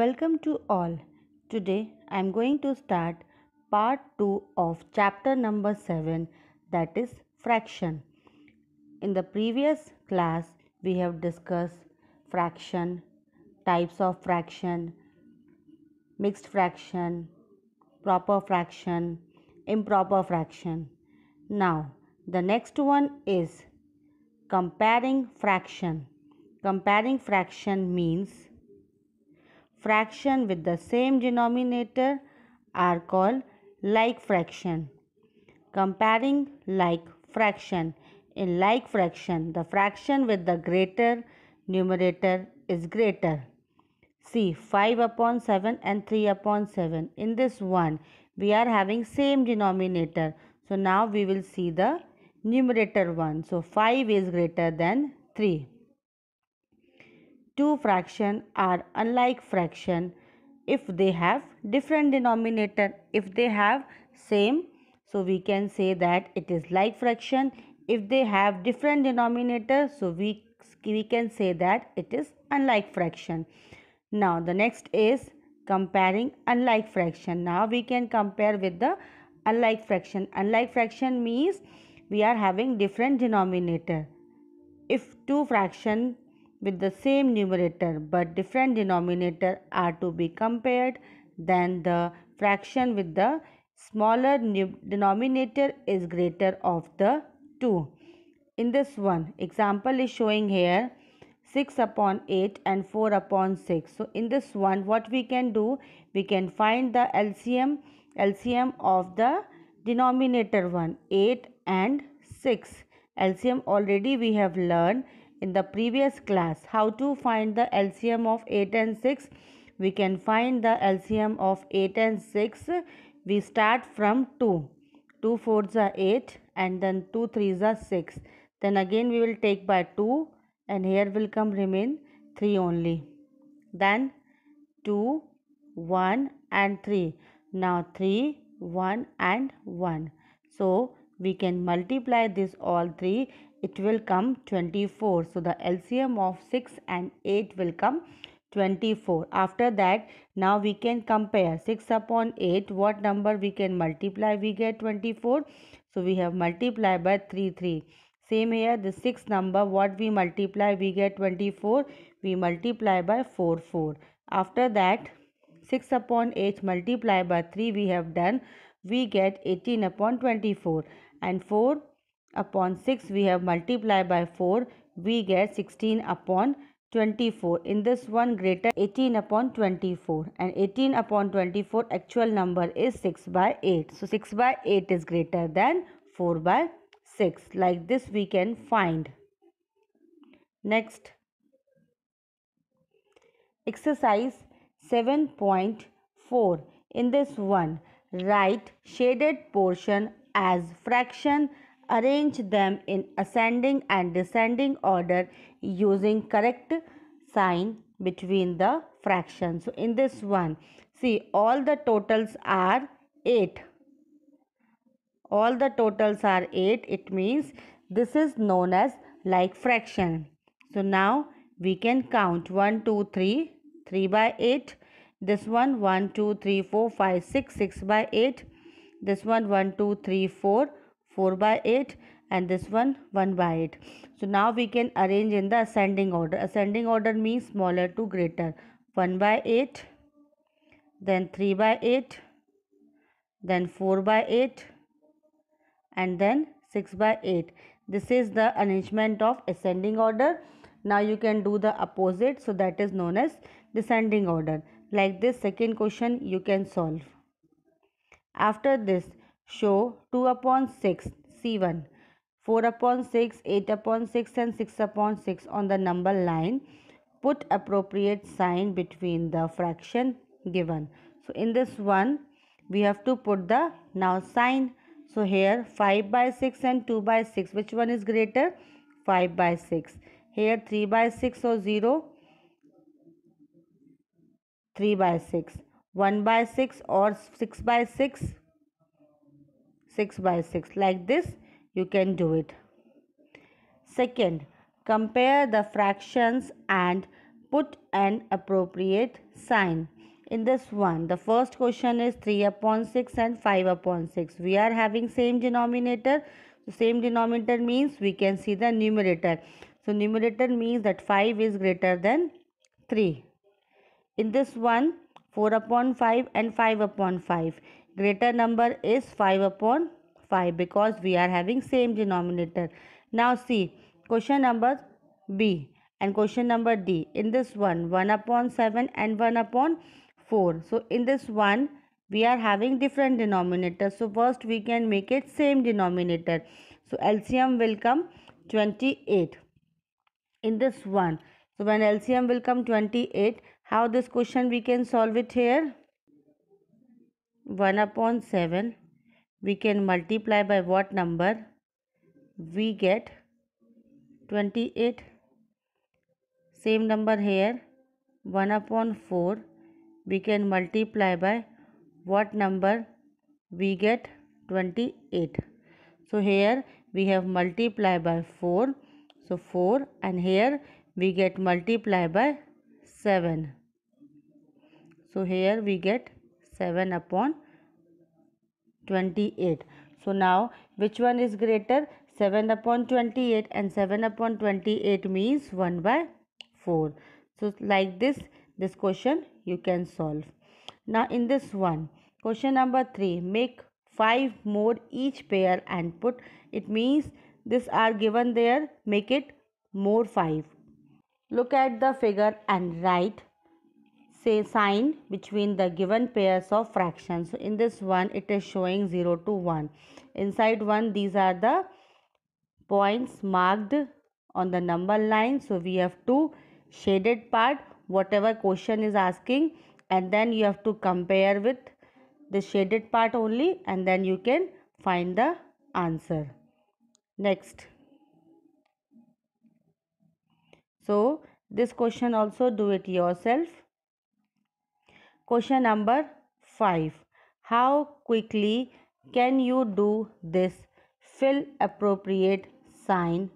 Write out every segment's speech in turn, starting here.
Welcome to all. Today I am going to start part 2 of chapter number 7 that is fraction. In the previous class we have discussed fraction, types of fraction, mixed fraction, proper fraction, improper fraction. Now the next one is comparing fraction. Comparing fraction means fraction with the same denominator are called like fraction. Comparing like fraction. In like fraction, the fraction with the greater numerator is greater. See 5 upon 7 and 3 upon 7. In this one, we are having same denominator. So now we will see the numerator one. So 5 is greater than 3 two fraction are unlike fraction if they have different denominator if they have same so we can say that it is like fraction if they have different denominator so we we can say that it is unlike fraction now the next is comparing unlike fraction now we can compare with the unlike fraction unlike fraction means we are having different denominator if two fraction with the same numerator but different denominator are to be compared then the fraction with the smaller denominator is greater of the two. In this one example is showing here 6 upon 8 and 4 upon 6. So in this one what we can do we can find the LCM LCM of the denominator one 8 and 6. LCM already we have learned in the previous class how to find the LCM of 8 and 6 we can find the LCM of 8 and 6 we start from 2 2 fours are 8 and then 2 threes are 6 then again we will take by 2 and here will come remain 3 only then 2 1 and 3 now 3 1 and 1 so we can multiply this all three it will come 24 so the LCM of 6 and 8 will come 24 after that now we can compare 6 upon 8 what number we can multiply we get 24 so we have multiply by 3 3 same here the 6 number what we multiply we get 24 we multiply by 4 4 after that 6 upon 8 multiply by 3 we have done we get 18 upon 24 and 4 upon 6 we have multiplied by 4 we get 16 upon 24 in this one greater 18 upon 24 and 18 upon 24 actual number is 6 by 8 so 6 by 8 is greater than 4 by 6 like this we can find next exercise 7.4 in this one write shaded portion as fraction Arrange them in ascending and descending order using correct sign between the fractions. So in this one, see all the totals are 8. All the totals are 8. It means this is known as like fraction. So now we can count 1, 2, 3, 3 by 8. This one 1, 2, 3, 4, 5, 6, 6 by 8. This one 1, 2, 3, 4, 4 by 8 and this one 1 by 8 so now we can arrange in the ascending order ascending order means smaller to greater 1 by 8 then 3 by 8 then 4 by 8 and then 6 by 8 this is the arrangement of ascending order now you can do the opposite so that is known as descending order like this second question you can solve after this show 2 upon 6 C1, 4 upon 6, 8 upon 6 and 6 upon 6 on the number line. Put appropriate sign between the fraction given. So in this one we have to put the now sign. So here 5 by 6 and 2 by 6 which one is greater? 5 by 6. Here 3 by 6 or 0 3 by 6. 1 by 6 or 6 by 6 6 by 6 like this you can do it second compare the fractions and put an appropriate sign in this one the first question is 3 upon 6 and 5 upon 6 we are having same denominator so same denominator means we can see the numerator so numerator means that 5 is greater than 3 in this one 4 upon 5 and 5 upon 5 greater number is 5 upon 5 because we are having same denominator. Now see question number B and question number D. In this one, 1 upon 7 and 1 upon 4. So in this one, we are having different denominator. So first we can make it same denominator. So LCM will come 28 in this one. So when LCM will come 28, how this question we can solve it here? 1 upon 7 we can multiply by what number we get 28 same number here 1 upon 4 we can multiply by what number we get 28 so here we have multiply by 4 so 4 and here we get multiply by 7 so here we get 7 upon 28 so now which one is greater 7 upon 28 and 7 upon 28 means 1 by 4 so like this this question you can solve now in this one question number 3 make 5 more each pair and put it means this are given there make it more 5 look at the figure and write say sign between the given pairs of fractions. So in this one it is showing 0 to 1. Inside 1 these are the points marked on the number line. So we have two shaded part whatever question is asking and then you have to compare with the shaded part only and then you can find the answer. Next. So this question also do it yourself. Question number 5. How quickly can you do this? Fill appropriate sign.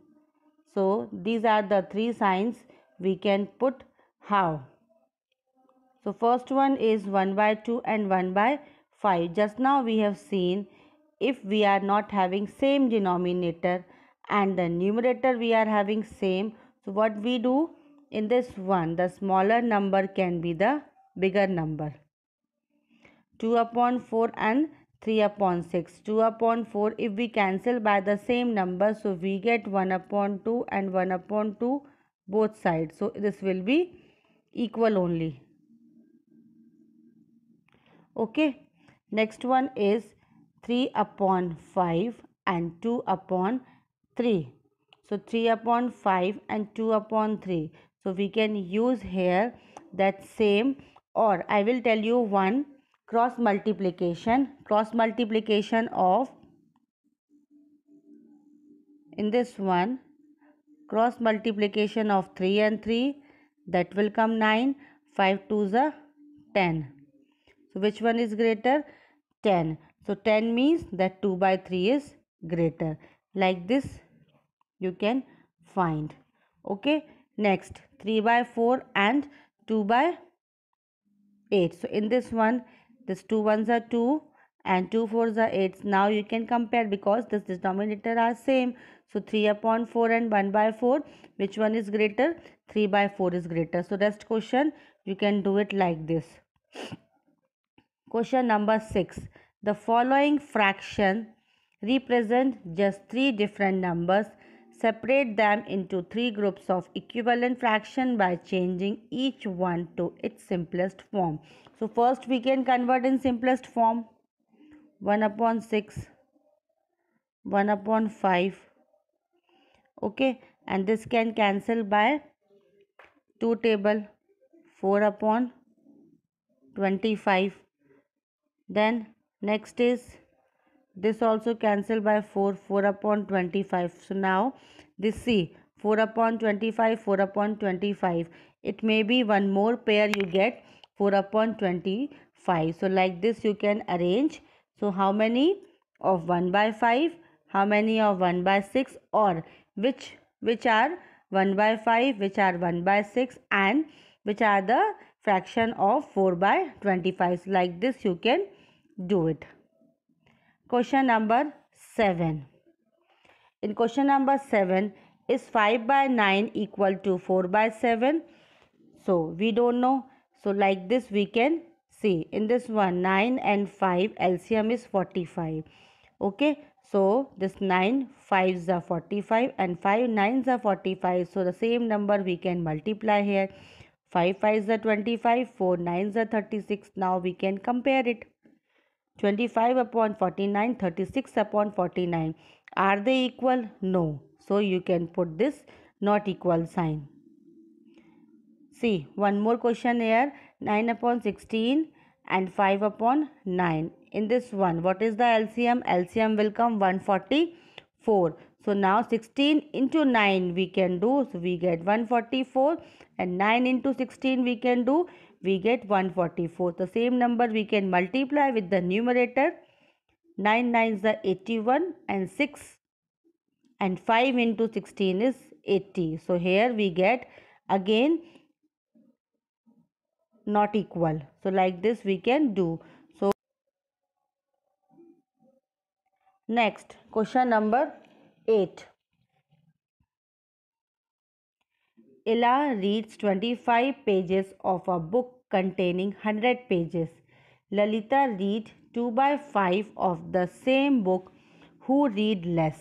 So these are the three signs we can put how. So first one is 1 by 2 and 1 by 5. Just now we have seen if we are not having same denominator and the numerator we are having same. So what we do in this one the smaller number can be the bigger number 2 upon 4 and 3 upon 6 2 upon 4 if we cancel by the same number so we get 1 upon 2 and 1 upon 2 both sides so this will be equal only okay next one is 3 upon 5 and 2 upon 3 so 3 upon 5 and 2 upon 3 so we can use here that same or I will tell you one cross multiplication cross multiplication of in this one cross multiplication of 3 and 3 that will come 9 5 2 the 10 so which one is greater 10 so 10 means that 2 by 3 is greater like this you can find okay next 3 by 4 and 2 by 8 so in this one this two ones are 2 and 2 fours are 8 now you can compare because this denominator are same so 3 upon 4 and 1 by 4 which one is greater 3 by 4 is greater so rest question you can do it like this question number 6 the following fraction represent just three different numbers Separate them into three groups of equivalent fraction by changing each one to its simplest form. So first we can convert in simplest form 1 upon 6, 1 upon 5. Okay and this can cancel by 2 table 4 upon 25. Then next is this also cancel by 4 4 upon 25 so now this see 4 upon 25 4 upon 25 it may be one more pair you get 4 upon 25 so like this you can arrange so how many of 1 by 5 how many of 1 by 6 or which which are 1 by 5 which are 1 by 6 and which are the fraction of 4 by 25 so like this you can do it Question number 7. In question number 7, is 5 by 9 equal to 4 by 7? So, we don't know. So, like this we can see. In this one, 9 and 5, LCM is 45. Okay. So, this 9, 5s are 45 and 5 9s are 45. So, the same number we can multiply here. 5 5s are 25, 4 9s are 36. Now, we can compare it. 25 upon 49 36 upon 49 are they equal no so you can put this not equal sign see one more question here 9 upon 16 and 5 upon 9 in this one what is the LCM LCM will come 144 so now 16 into 9 we can do so we get 144 and 9 into 16 we can do we get 144. The same number we can multiply with the numerator 9 9 is 81 and 6 and 5 into 16 is 80. So here we get again not equal. So like this we can do. So next question number 8. Ella reads 25 pages of a book containing 100 pages. Lalita read 2 by 5 of the same book who read less.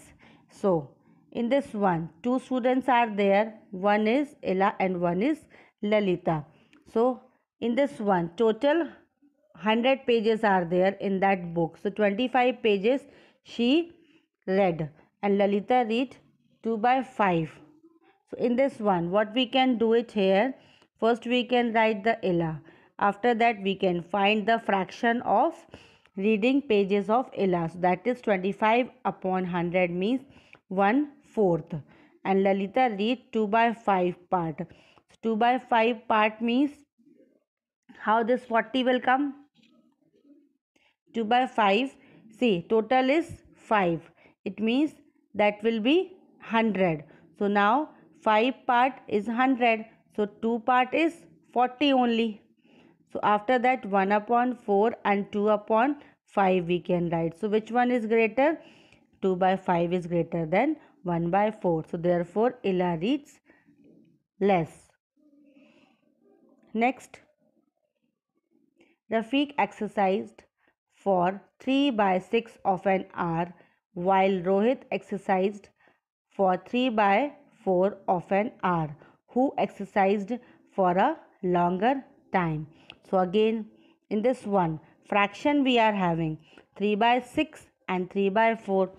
So, in this one, two students are there. One is Ella and one is Lalita. So, in this one, total 100 pages are there in that book. So, 25 pages she read and Lalita read 2 by 5. So, in this one, what we can do it here, First we can write the ella. After that we can find the fraction of reading pages of ella. So that is 25 upon 100 means 1 fourth. And Lalita read 2 by 5 part. So 2 by 5 part means how this 40 will come? 2 by 5 see total is 5 it means that will be 100 so now 5 part is 100 so 2 part is 40 only. So after that 1 upon 4 and 2 upon 5 we can write. So which one is greater? 2 by 5 is greater than 1 by 4. So therefore Ella reads less. Next, Rafiq exercised for 3 by 6 of an hour while Rohit exercised for 3 by 4 of an hour who exercised for a longer time. So again in this one fraction we are having 3 by 6 and 3 by 4.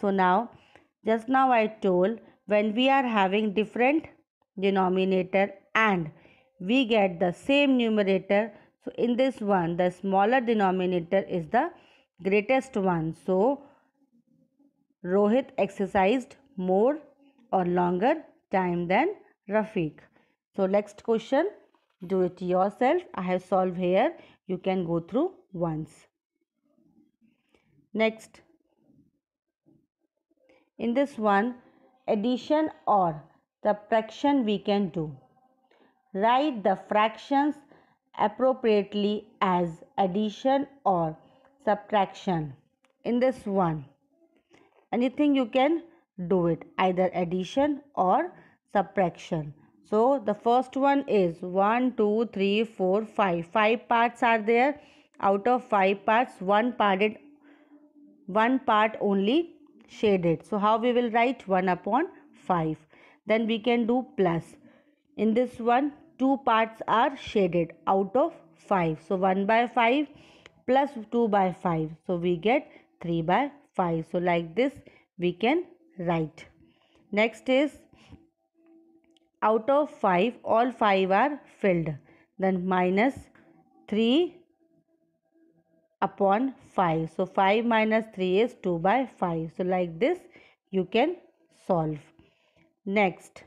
So now just now I told when we are having different denominator and we get the same numerator. So in this one the smaller denominator is the greatest one. So Rohit exercised more or longer time than Rafiq. So next question, do it yourself. I have solved here. You can go through once. Next, in this one, addition or subtraction we can do. Write the fractions appropriately as addition or subtraction. In this one, anything you can do it either addition or subtraction. So the first one is 1, 2, 3, 4, 5. 5 parts are there. Out of 5 parts, 1 parted, one part only shaded. So how we will write 1 upon 5. Then we can do plus. In this one, 2 parts are shaded out of 5. So 1 by 5 plus 2 by 5. So we get 3 by 5. So like this we can write. Next is out of 5 all 5 are filled then minus 3 upon 5 so 5 minus 3 is 2 by 5 so like this you can solve next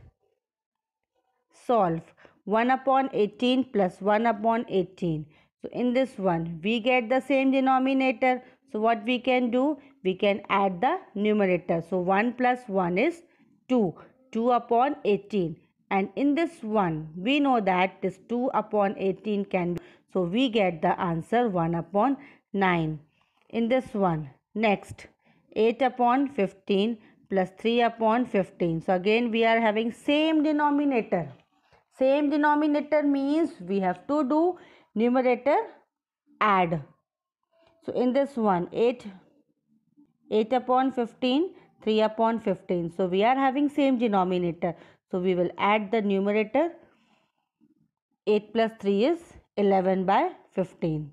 solve 1 upon 18 plus 1 upon 18 so in this one we get the same denominator so what we can do we can add the numerator so 1 plus 1 is 2 2 upon 18 and in this 1 we know that this 2 upon 18 can be so we get the answer 1 upon 9 in this one next 8 upon 15 plus 3 upon 15 so again we are having same denominator same denominator means we have to do numerator add so in this one 8 8 upon 15 3 upon 15 so we are having same denominator so, we will add the numerator 8 plus 3 is 11 by 15.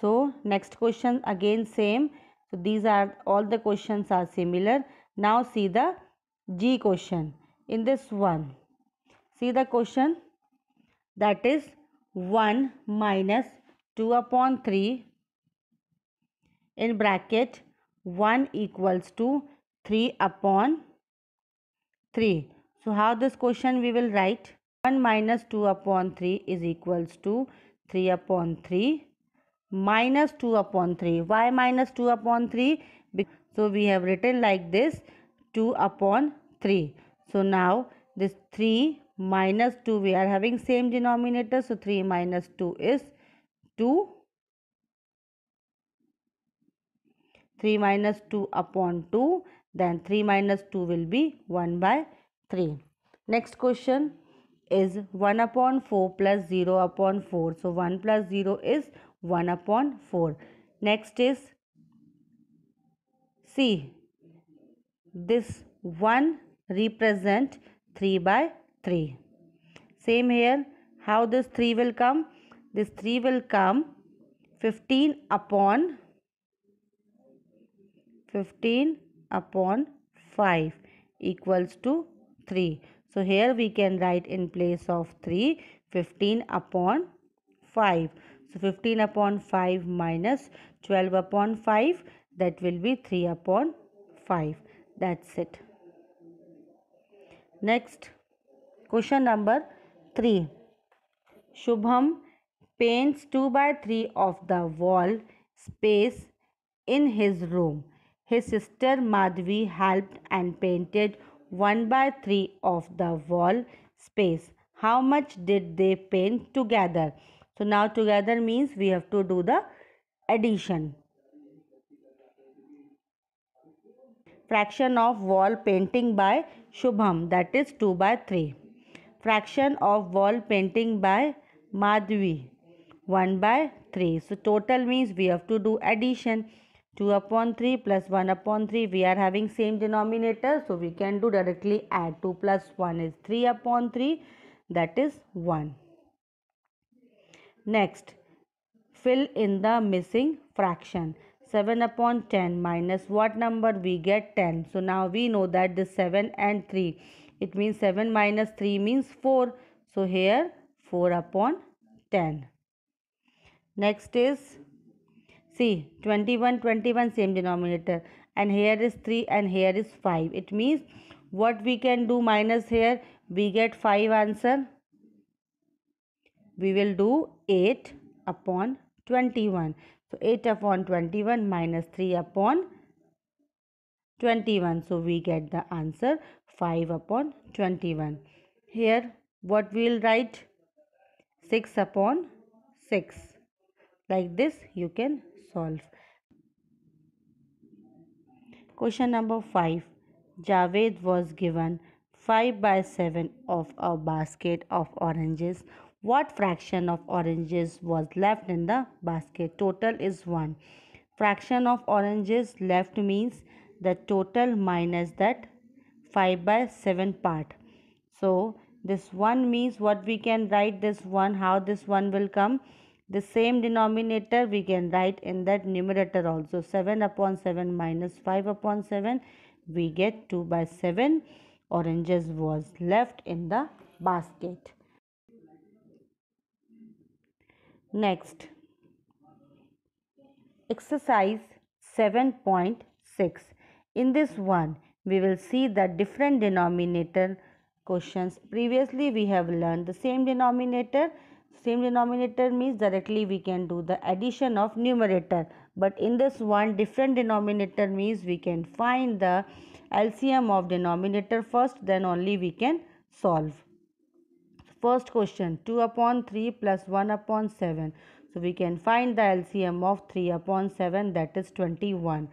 So, next question again same. So, these are all the questions are similar. Now, see the G question. In this one, see the question that is 1 minus 2 upon 3 in bracket 1 equals to 3 upon 3. So how this question we will write 1 minus 2 upon 3 is equals to 3 upon 3 minus 2 upon 3. Why minus 2 upon 3? So we have written like this 2 upon 3. So now this 3 minus 2 we are having same denominator. So 3 minus 2 is 2. 3 minus 2 upon 2 then 3 minus 2 will be 1 by 3. Next question is 1 upon 4 plus 0 upon 4. So 1 plus 0 is 1 upon 4. Next is C. This 1 represent 3 by 3. Same here. How this 3 will come? This 3 will come 15 upon 15 upon 5 equals to 3. So here we can write in place of 3 15 upon 5. So 15 upon 5 minus 12 upon 5 that will be 3 upon 5. That's it. Next question number 3. Shubham paints 2 by 3 of the wall space in his room. His sister Madhvi helped and painted 1 by 3 of the wall space. How much did they paint together? So now together means we have to do the addition. Fraction of wall painting by Shubham that is 2 by 3. Fraction of wall painting by Madhvi 1 by 3. So total means we have to do addition. 2 upon 3 plus 1 upon 3 we are having same denominator so we can do directly add 2 plus 1 is 3 upon 3 that is 1. Next fill in the missing fraction 7 upon 10 minus what number we get 10 so now we know that the 7 and 3 it means 7 minus 3 means 4 so here 4 upon 10. Next is See 21, 21 same denominator and here is 3 and here is 5. It means what we can do minus here we get 5 answer. We will do 8 upon 21. So 8 upon 21 minus 3 upon 21. So we get the answer 5 upon 21. Here what we will write 6 upon 6. Like this you can solve. Question number 5. Javed was given 5 by 7 of a basket of oranges. What fraction of oranges was left in the basket? Total is 1. Fraction of oranges left means the total minus that 5 by 7 part. So, this 1 means what we can write this 1, how this 1 will come? The same denominator we can write in that numerator also. 7 upon 7 minus 5 upon 7 we get 2 by 7 oranges was left in the basket. Next, exercise 7.6. In this one, we will see the different denominator questions. Previously, we have learned the same denominator same denominator means directly we can do the addition of numerator but in this one different denominator means we can find the LCM of denominator first then only we can solve. First question 2 upon 3 plus 1 upon 7. So we can find the LCM of 3 upon 7 that is 21.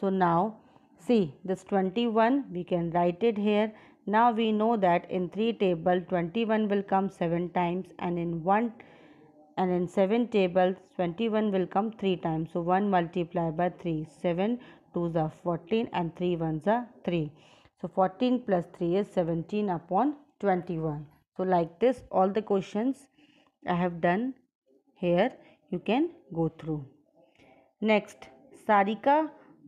So now see this 21 we can write it here now we know that in 3 table 21 will come 7 times and in 1 and in 7 tables 21 will come 3 times. So 1 multiplied by 3 7 2s are 14 and 3 1s are 3. So 14 plus 3 is 17 upon 21. So like this all the questions I have done here you can go through. Next Sarika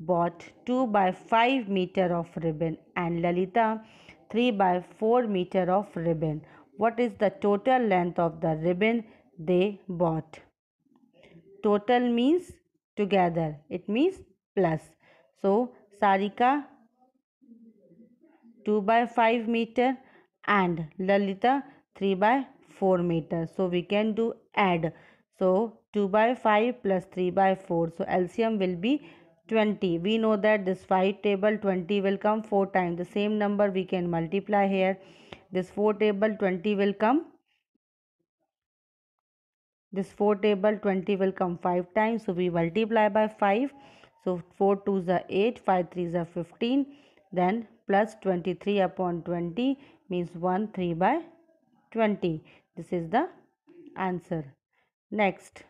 bought 2 by 5 meter of ribbon and Lalita 3 by 4 meter of ribbon. What is the total length of the ribbon they bought? Total means together. It means plus. So, Sarika 2 by 5 meter and Lalita 3 by 4 meter. So, we can do add. So, 2 by 5 plus 3 by 4. So, LCM will be 20 we know that this 5 table 20 will come 4 times the same number we can multiply here this 4 table 20 will come this 4 table 20 will come 5 times so we multiply by 5 so 4 two is 8 5 3s are 15 then plus 23 upon 20 means 1 3 by 20 this is the answer next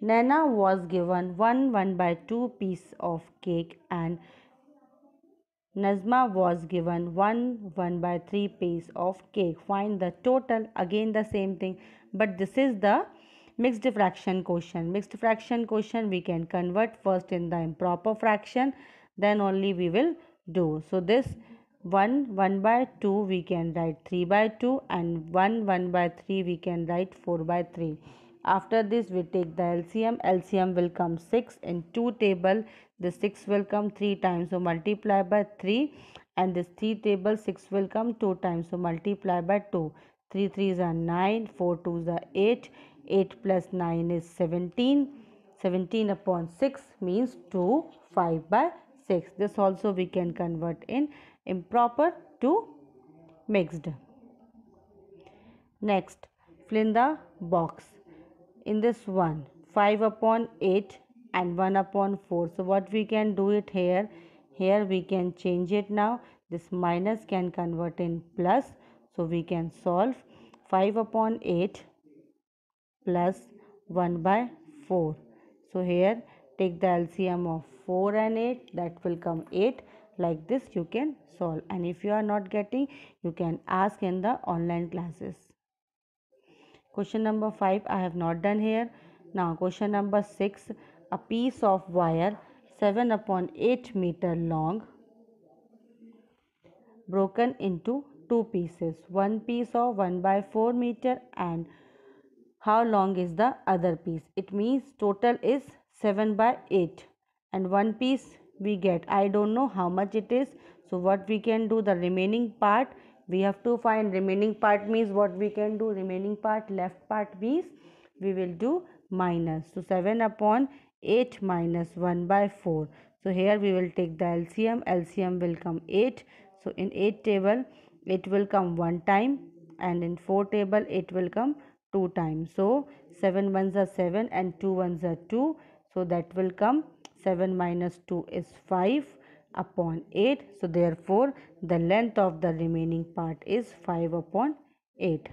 Nana was given one one by two piece of cake and Nazma was given one one by three piece of cake. Find the total. Again the same thing, but this is the mixed fraction question. Mixed fraction question we can convert first in the improper fraction, then only we will do. So this 1 1 by 2 we can write 3 by 2 and 1 1 by 3 we can write 4 by 3. After this we take the LCM. LCM will come 6 in 2 table. The 6 will come 3 times. So multiply by 3 and this 3 table 6 will come 2 times. So multiply by 2. 3 3s are 9. 4 2s are 8. 8 plus 9 is 17. 17 upon 6 means 2. 5 by 6. This also we can convert in improper to mixed. Next, fill in the box in this one 5 upon 8 and 1 upon 4 so what we can do it here here we can change it now this minus can convert in plus so we can solve 5 upon 8 plus 1 by 4 so here take the LCM of 4 and 8 that will come 8 like this you can solve and if you are not getting you can ask in the online classes Question number 5 I have not done here. Now question number 6 a piece of wire 7 upon 8 meter long broken into two pieces one piece of 1 by 4 meter and how long is the other piece it means total is 7 by 8 and one piece we get I don't know how much it is so what we can do the remaining part we have to find remaining part means what we can do remaining part left part means we will do minus so 7 upon 8 minus 1 by 4 so here we will take the LCM LCM will come 8 so in 8 table it will come one time and in 4 table it will come two times so 7 ones are 7 and 2 ones are 2 so that will come 7 minus 2 is 5 upon 8 so therefore the length of the remaining part is 5 upon 8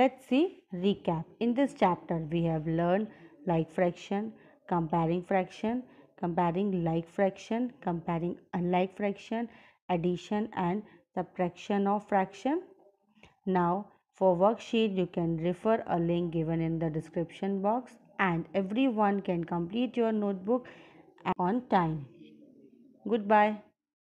let's see recap in this chapter we have learned like fraction comparing fraction comparing like fraction comparing unlike fraction addition and subtraction of fraction now for worksheet you can refer a link given in the description box and everyone can complete your notebook on time. Goodbye.